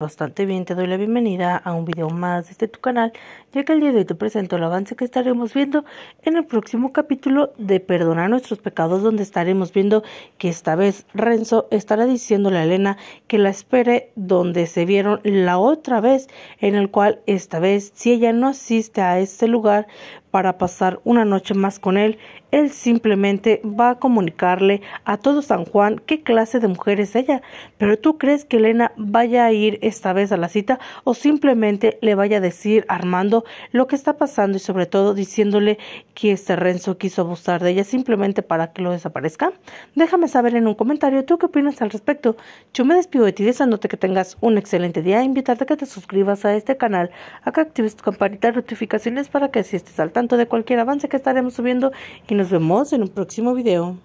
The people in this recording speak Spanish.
Bastante bien, te doy la bienvenida a un video más desde este tu canal, ya que el día de hoy te presento el avance que estaremos viendo en el próximo capítulo de Perdonar nuestros pecados, donde estaremos viendo que esta vez Renzo estará diciéndole a Elena que la espere donde se vieron la otra vez, en el cual esta vez si ella no asiste a este lugar, para pasar una noche más con él, él simplemente va a comunicarle a todo San Juan qué clase de mujer es ella. Pero tú crees que Elena vaya a ir esta vez a la cita o simplemente le vaya a decir Armando lo que está pasando y sobre todo diciéndole que este Renzo quiso abusar de ella simplemente para que lo desaparezca. Déjame saber en un comentario tú qué opinas al respecto. Yo me despido de ti deseándote que tengas un excelente día, invitarte a que te suscribas a este canal, a que actives tu campanita de notificaciones para que así estés al tanto de cualquier avance que estaremos subiendo y nos vemos en un próximo video.